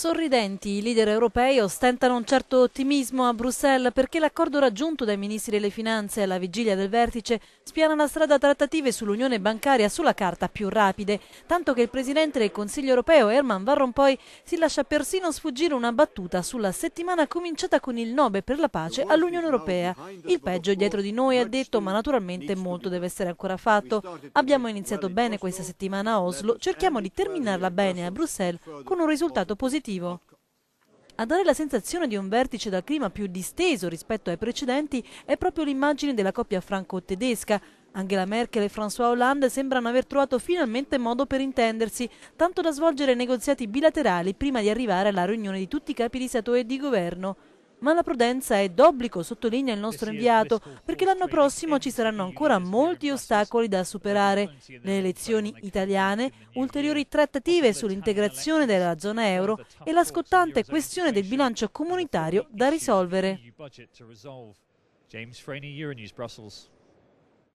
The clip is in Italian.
Sorridenti, i leader europei ostentano un certo ottimismo a Bruxelles perché l'accordo raggiunto dai ministri delle finanze alla vigilia del vertice spiana la strada a trattative sull'unione bancaria sulla carta più rapide, tanto che il presidente del Consiglio europeo Herman Van Rompuy si lascia persino sfuggire una battuta sulla settimana cominciata con il Nobel per la pace all'Unione europea. Il peggio è dietro di noi, ha detto, ma naturalmente molto deve essere ancora fatto. Abbiamo iniziato bene questa settimana a Oslo, cerchiamo di terminarla bene a Bruxelles con un risultato positivo positivo. A dare la sensazione di un vertice dal clima più disteso rispetto ai precedenti è proprio l'immagine della coppia franco-tedesca. Angela Merkel e François Hollande sembrano aver trovato finalmente modo per intendersi, tanto da svolgere negoziati bilaterali prima di arrivare alla riunione di tutti i capi di Stato e di governo. Ma la prudenza è d'obbligo, sottolinea il eh nostro inviato, perché l'anno prossimo ci saranno ancora molti ostacoli da superare. Le elezioni italiane, ulteriori trattative sull'integrazione della zona euro e la scottante questione del bilancio comunitario da risolvere.